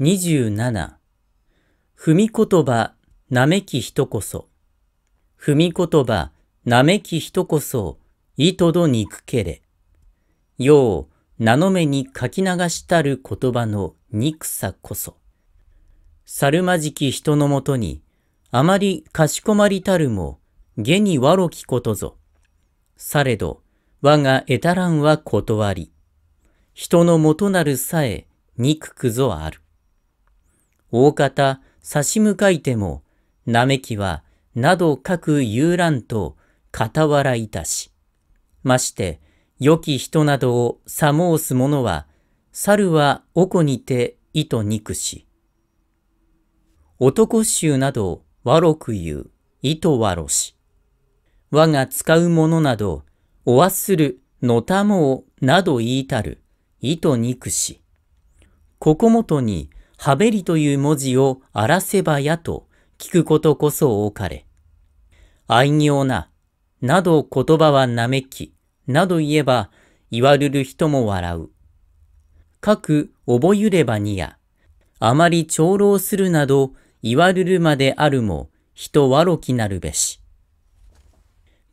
27踏み言葉なめき人こそ踏み言葉なめき人こそいとどにくけれよう名の目に書き流したる言葉の憎さこそ猿まじき人のもとにあまりかしこまりたるも下にわろきことぞされど我が得たらんは断り人のもとなるさえ憎くぞある大方差し向かいても、なめきは、など各遊覧と、傍らいたし。まして、良き人などをさ申す者は、猿はおこにて糸憎し。男衆など、わろく言う、糸わろし。我が使う者など、おわする、のたもを、など言いたる、糸憎し。ここもとに、はべりという文字を荒らせばやと聞くことこそ多かれ。愛行な、など言葉はなめき、など言えば、言われる人も笑う。各く、覚ゆればにや、あまり長老するなど、言われるまであるも、人はろきなるべし。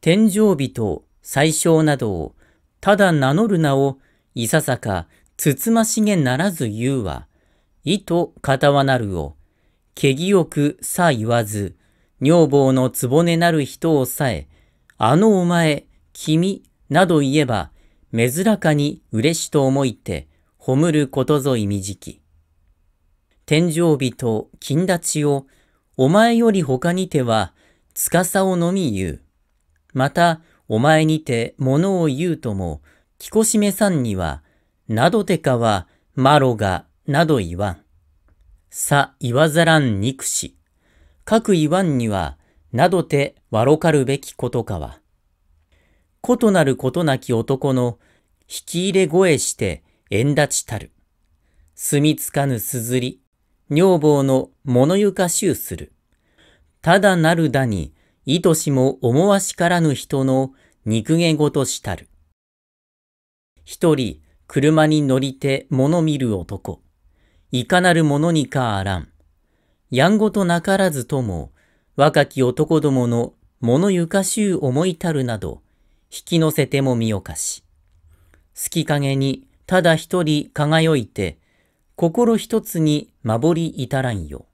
天上と最小などを、ただ名乗る名を、いささか、つつましげならず言うわ。意と片わなるを、けぎよくさ言わず、女房の局なる人をさえ、あのお前、君、など言えば、めずらかに嬉しと思いて、ほむることぞいみじき。天井日と金立ちを、お前より他にては、つかさをのみ言う。また、お前にて物を言うとも、きこしめさんには、などてかは、マロがなど言わん。さ言わざらん憎し。かく言わんには、などてわろかるべきことかは。ことなることなき男の引き入れ声して縁立ちたる。住みつかぬすずり、女房の物ゆかしゅうする。ただなるだに、いとしも思わしからぬ人の肉毛ごとしたる。一人、車に乗りて物見る男。いかなるものにかあらん。やんごとなからずとも、若き男どもの物ゆかしゅう思いたるなど、引き乗せてもみよかし。好き陰にただ一人輝いて、心一つに守り至らんよ。